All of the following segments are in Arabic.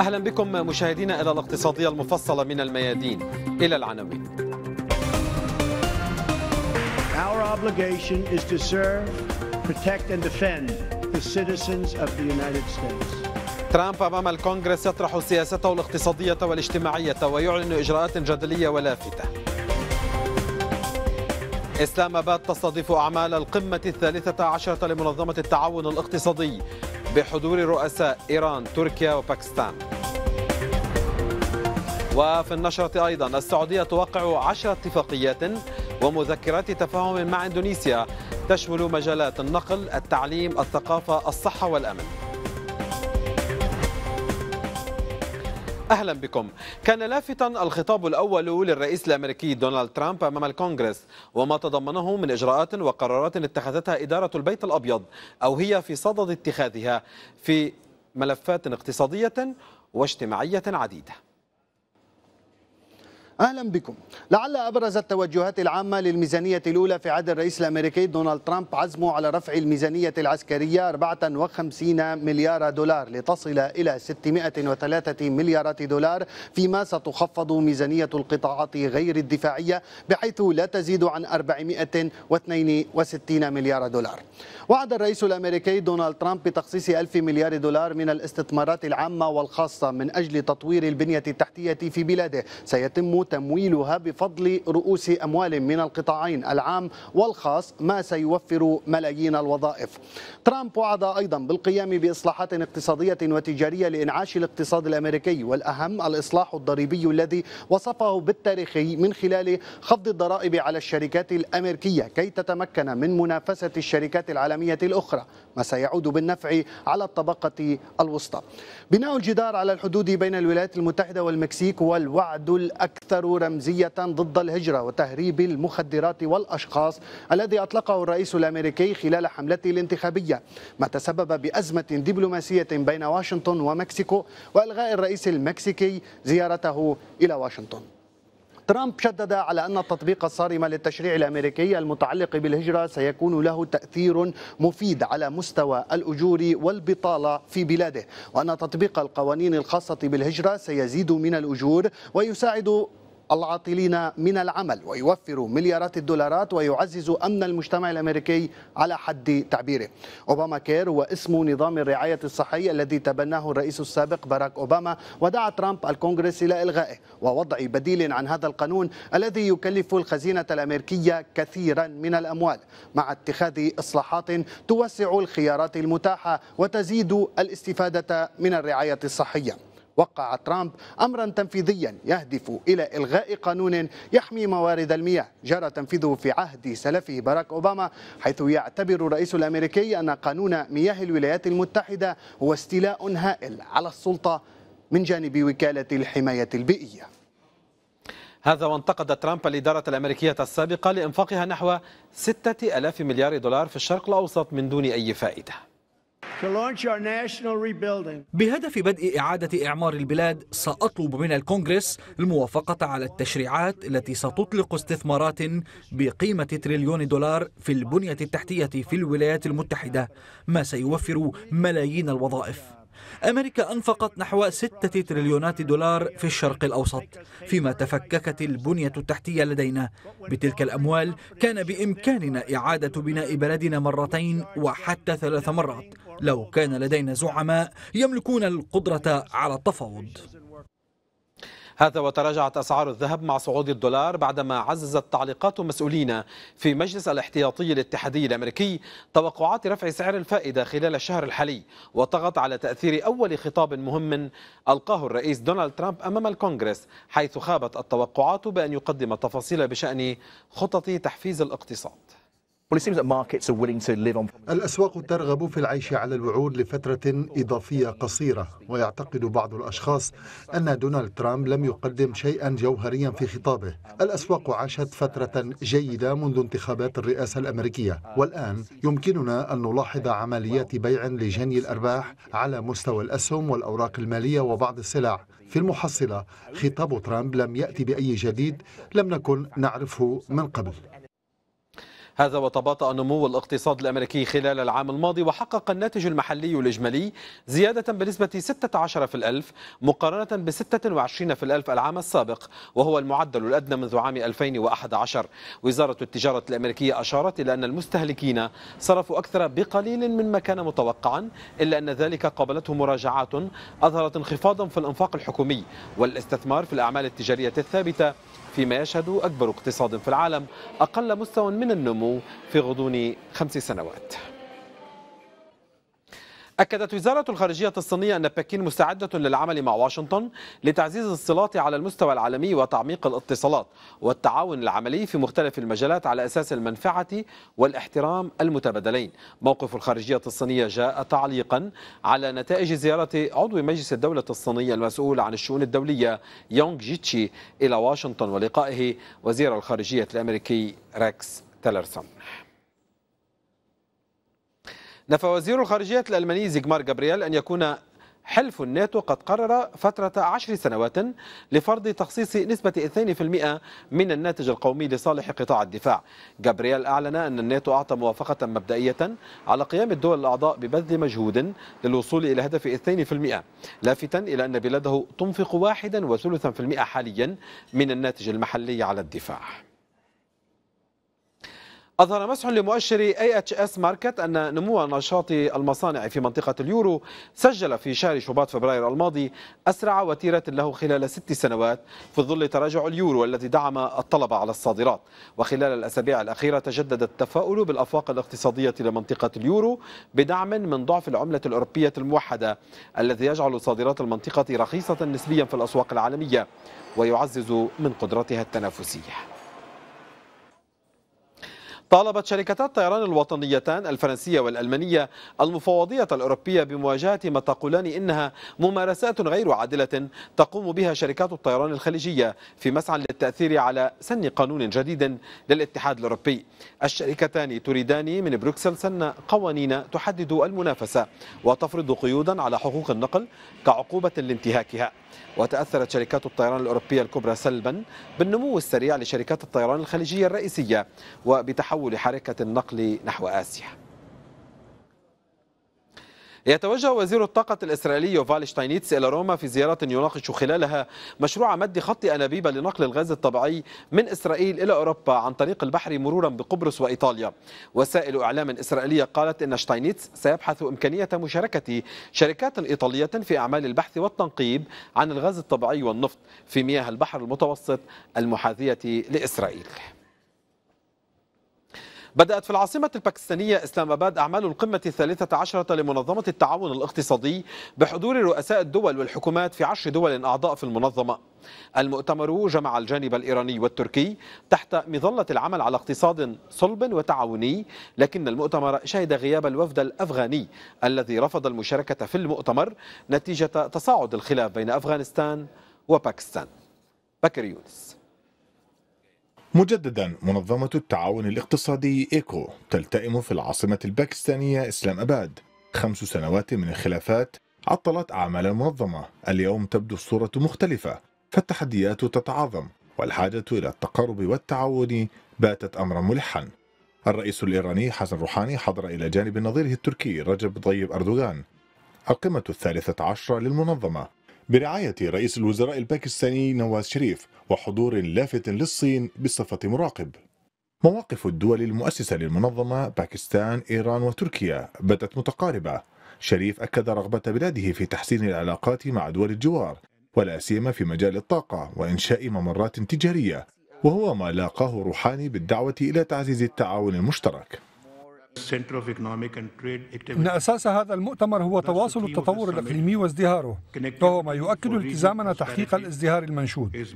أهلا بكم مشاهدينا إلى الاقتصادية المفصلة من الميادين إلى العناوين Our obligation is to serve, protect and defend the citizens of the United States. ترامب أمام الكونغرس يطرح سياسته الاقتصادية والاجتماعية ويعلن إجراءات جدلية ولافتة إسلام آباد تستضيف أعمال القمة الثالثة عشرة لمنظمة التعاون الاقتصادي بحضور رؤساء إيران تركيا وباكستان وفي النشرة أيضا السعودية توقع عشر اتفاقيات ومذكرات تفاهم مع إندونيسيا تشمل مجالات النقل التعليم الثقافة الصحة والأمن أهلا بكم كان لافتا الخطاب الأول للرئيس الأمريكي دونالد ترامب أمام الكونغرس وما تضمنه من إجراءات وقرارات اتخذتها إدارة البيت الأبيض أو هي في صدد اتخاذها في ملفات اقتصادية واجتماعية عديدة أهلا بكم لعل أبرز التوجهات العامة للميزانية الأولى في عهد الرئيس الأمريكي دونالد ترامب عزمه على رفع الميزانية العسكرية 54 مليار دولار لتصل إلى 603 مليارات دولار فيما ستخفض ميزانية القطاعات غير الدفاعية بحيث لا تزيد عن 462 مليار دولار وعد الرئيس الأمريكي دونالد ترامب بتخصيص 1000 مليار دولار من الاستثمارات العامة والخاصة من أجل تطوير البنية التحتية في بلاده سيتم تمويلها بفضل رؤوس أموال من القطاعين العام والخاص ما سيوفر ملايين الوظائف ترامب وعد أيضا بالقيام بإصلاحات اقتصادية وتجارية لإنعاش الاقتصاد الأمريكي والأهم الإصلاح الضريبي الذي وصفه بالتاريخي من خلال خفض الضرائب على الشركات الأمريكية كي تتمكن من منافسة الشركات العالمية الأخرى ما سيعود بالنفع على الطبقة الوسطى بناء الجدار على الحدود بين الولايات المتحدة والمكسيك هو الوعد الأكثر أكثر رمزية ضد الهجرة وتهريب المخدرات والأشخاص الذي أطلقه الرئيس الأمريكي خلال حملته الانتخابية ما تسبب بأزمة دبلوماسية بين واشنطن ومكسيكو وإلغاء الرئيس المكسيكي زيارته إلى واشنطن ترامب شدد على أن التطبيق الصارم للتشريع الأمريكي المتعلق بالهجرة سيكون له تأثير مفيد على مستوى الأجور والبطالة في بلاده وأن تطبيق القوانين الخاصة بالهجرة سيزيد من الأجور ويساعد العاطلين من العمل ويوفر مليارات الدولارات ويعزز أمن المجتمع الأمريكي على حد تعبيره أوباما كير هو اسم نظام الرعاية الصحية الذي تبناه الرئيس السابق باراك أوباما ودعا ترامب الكونغرس إلى إلغائه ووضع بديل عن هذا القانون الذي يكلف الخزينة الأمريكية كثيرا من الأموال مع اتخاذ إصلاحات توسع الخيارات المتاحة وتزيد الاستفادة من الرعاية الصحية وقع ترامب أمرا تنفيذيا يهدف إلى إلغاء قانون يحمي موارد المياه جرى تنفيذه في عهد سلفه باراك أوباما حيث يعتبر الرئيس الأمريكي أن قانون مياه الولايات المتحدة هو استيلاء هائل على السلطة من جانب وكالة الحماية البيئية هذا وانتقد ترامب الإدارة الأمريكية السابقة لإنفاقها نحو 6000 مليار دولار في الشرق الأوسط من دون أي فائدة بهدف بدء إعادة إعمار البلاد سأطلب من الكونغرس الموافقة على التشريعات التي ستطلق استثمارات بقيمة تريليون دولار في البنية التحتية في الولايات المتحدة ما سيوفر ملايين الوظائف أمريكا أنفقت نحو ستة تريليونات دولار في الشرق الأوسط فيما تفككت البنية التحتية لدينا بتلك الأموال كان بإمكاننا إعادة بناء بلدنا مرتين وحتى ثلاث مرات لو كان لدينا زعماء يملكون القدرة على التفاوض هذا وتراجعت أسعار الذهب مع صعود الدولار بعدما عززت تعليقات مسؤولين في مجلس الاحتياطي الاتحادي الأمريكي توقعات رفع سعر الفائدة خلال الشهر الحالي وطغت على تأثير أول خطاب مهم ألقاه الرئيس دونالد ترامب أمام الكونغرس حيث خابت التوقعات بأن يقدم تفاصيل بشأن خطط تحفيز الاقتصاد الأسواق ترغب في العيش على الوعود لفترة إضافية قصيرة ويعتقد بعض الأشخاص أن دونالد ترامب لم يقدم شيئا جوهريا في خطابه الأسواق عاشت فترة جيدة منذ انتخابات الرئاسة الأمريكية والآن يمكننا أن نلاحظ عمليات بيع لجني الأرباح على مستوى الأسهم والأوراق المالية وبعض السلع في المحصلة خطاب ترامب لم يأتي بأي جديد لم نكن نعرفه من قبل هذا وتباطأ نمو الاقتصاد الأمريكي خلال العام الماضي وحقق الناتج المحلي الإجمالي زيادة بنسبة 16 في الألف مقارنة ب 26 في الألف العام السابق وهو المعدل الأدنى منذ عام 2011 وزارة التجارة الأمريكية أشارت إلى أن المستهلكين صرفوا أكثر بقليل مما كان متوقعا إلا أن ذلك قابلته مراجعات أظهرت انخفاضا في الإنفاق الحكومي والاستثمار في الأعمال التجارية الثابتة فيما يشهد أكبر اقتصاد في العالم أقل مستوى من النمو في غضون خمس سنوات أكدت وزارة الخارجية الصينية أن بكين مستعدة للعمل مع واشنطن لتعزيز الصلات على المستوى العالمي وتعميق الاتصالات والتعاون العملي في مختلف المجالات على أساس المنفعة والاحترام المتبادلين موقف الخارجية الصينية جاء تعليقا على نتائج زيارة عضو مجلس الدولة الصينية المسؤول عن الشؤون الدولية يونغ جيتشي إلى واشنطن ولقائه وزير الخارجية الأمريكي ريكس تيلرسون نفى وزير الخارجية الألماني زيغمار جابرييل أن يكون حلف الناتو قد قرر فترة عشر سنوات لفرض تخصيص نسبة 2% من الناتج القومي لصالح قطاع الدفاع جابرييل أعلن أن الناتو أعطى موافقة مبدئية على قيام الدول الأعضاء ببذل مجهود للوصول إلى هدف 2% لافتا إلى أن بلاده تنفق 1.3% حاليا من الناتج المحلي على الدفاع أظهر مسح لمؤشر أي اتش اس ماركت أن نمو نشاط المصانع في منطقة اليورو سجل في شهر شباط فبراير الماضي أسرع وتيرة له خلال ست سنوات في ظل تراجع اليورو الذي دعم الطلب على الصادرات وخلال الأسابيع الأخيرة تجدد التفاؤل بالأفاق الاقتصادية لمنطقة اليورو بدعم من ضعف العملة الأوروبية الموحدة الذي يجعل صادرات المنطقة رخيصة نسبيا في الأسواق العالمية ويعزز من قدرتها التنافسية طالبت شركتا الطيران الوطنيتان الفرنسية والألمانية المفوضية الأوروبية بمواجهة ما تقولان إنها ممارسات غير عادلة تقوم بها شركات الطيران الخليجية في مسعى للتأثير على سن قانون جديد للاتحاد الأوروبي الشركتان تريدان من بروكسل سن قوانين تحدد المنافسة وتفرض قيودا على حقوق النقل كعقوبة لانتهاكها وتأثرت شركات الطيران الأوروبية الكبرى سلبا بالنمو السريع لشركات الطيران الخليجية الرئيسية وبتحول تحول حركة النقل نحو آسيا يتوجه وزير الطاقة الإسرائيلي يوفال شتاينيتس إلى روما في زيارة يناقش خلالها مشروع مد خط أنابيب لنقل الغاز الطبيعي من إسرائيل إلى أوروبا عن طريق البحر مرورا بقبرص وإيطاليا وسائل إعلام إسرائيلية قالت إن شتاينيتس سيبحث إمكانية مشاركة شركات إيطالية في أعمال البحث والتنقيب عن الغاز الطبيعي والنفط في مياه البحر المتوسط المحاذية لإسرائيل بدأت في العاصمة الباكستانية إسلام أباد أعمال القمة الثالثة عشرة لمنظمة التعاون الاقتصادي بحضور رؤساء الدول والحكومات في عشر دول أعضاء في المنظمة المؤتمر جمع الجانب الإيراني والتركي تحت مظلة العمل على اقتصاد صلب وتعاوني لكن المؤتمر شهد غياب الوفد الأفغاني الذي رفض المشاركة في المؤتمر نتيجة تصاعد الخلاف بين أفغانستان وباكستان بكر يونس مجددا منظمة التعاون الاقتصادي إيكو تلتئم في العاصمة الباكستانية إسلام أباد خمس سنوات من الخلافات عطلت أعمال المنظمة اليوم تبدو الصورة مختلفة فالتحديات تتعاظم والحاجة إلى التقارب والتعاون باتت أمرا ملحا الرئيس الإيراني حسن روحاني حضر إلى جانب نظيره التركي رجب طيب أردوغان القمة الثالثة عشرة للمنظمة برعاية رئيس الوزراء الباكستاني نواز شريف وحضور لافت للصين بصفة مراقب مواقف الدول المؤسسة للمنظمة باكستان إيران وتركيا بدت متقاربة شريف أكد رغبة بلاده في تحسين العلاقات مع دول الجوار ولا سيما في مجال الطاقة وإنشاء ممرات تجارية وهو ما لاقاه روحاني بالدعوة إلى تعزيز التعاون المشترك إن أساس هذا المؤتمر هو تواصل التطور الإقليمي وازدهاره وهو ما يؤكد التزامنا تحقيق الازدهار المنشود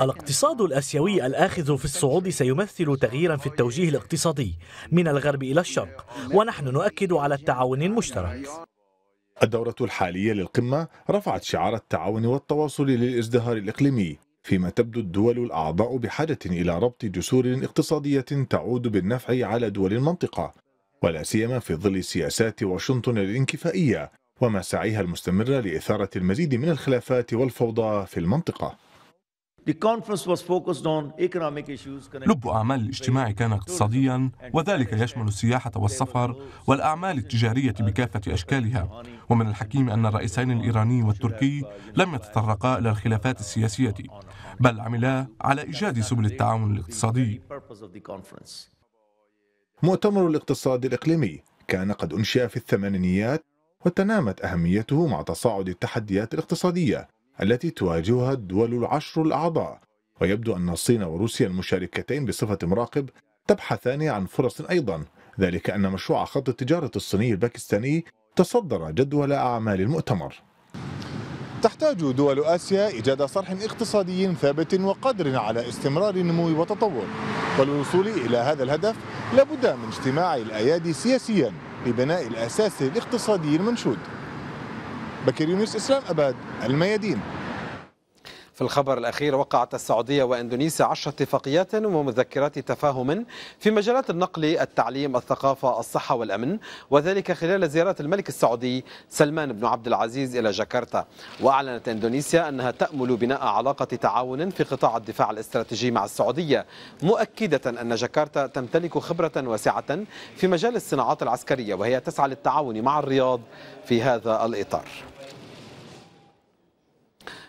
الاقتصاد الآسيوي الآخذ في الصعود سيمثل تغييرا في التوجيه الاقتصادي من الغرب إلى الشرق ونحن نؤكد على التعاون المشترك الدورة الحالية للقمة رفعت شعار التعاون والتواصل للازدهار الإقليمي فيما تبدو الدول الأعضاء بحاجة إلى ربط جسور اقتصادية تعود بالنفع على دول المنطقة ولا سيما في ظل سياسات واشنطن الانكفائية ومساعيها المستمرة لإثارة المزيد من الخلافات والفوضى في المنطقة لب أعمال الاجتماع كان اقتصاديا وذلك يشمل السياحة والسفر والأعمال التجارية بكافة أشكالها ومن الحكيم أن الرئيسين الإيراني والتركي لم يتطرقا إلى الخلافات السياسية بل عملا على إيجاد سبل التعاون الاقتصادي مؤتمر الاقتصاد الإقليمي كان قد أنشئ في الثمانينيات وتنامت أهميته مع تصاعد التحديات الاقتصادية التي تواجهها الدول العشر الأعضاء ويبدو أن الصين وروسيا المشاركتين بصفة مراقب تبحثان عن فرص أيضا ذلك أن مشروع خط التجارة الصيني الباكستاني تصدر جدول أعمال المؤتمر تحتاج دول آسيا إيجاد صرح اقتصادي ثابت وقادر على استمرار النمو والتطور والوصول إلى هذا الهدف لابد من اجتماع الأيادي سياسيا لبناء الأساس الاقتصادي المنشود بكير يونس اسلام اباد الميادين في الخبر الأخير وقعت السعودية وإندونيسيا عشر اتفاقيات ومذكرات تفاهم في مجالات النقل التعليم الثقافة الصحة والأمن وذلك خلال زيارة الملك السعودي سلمان بن عبد العزيز إلى جاكرتا وأعلنت إندونيسيا أنها تأمل بناء علاقة تعاون في قطاع الدفاع الاستراتيجي مع السعودية مؤكدة أن جاكرتا تمتلك خبرة واسعة في مجال الصناعات العسكرية وهي تسعى للتعاون مع الرياض في هذا الإطار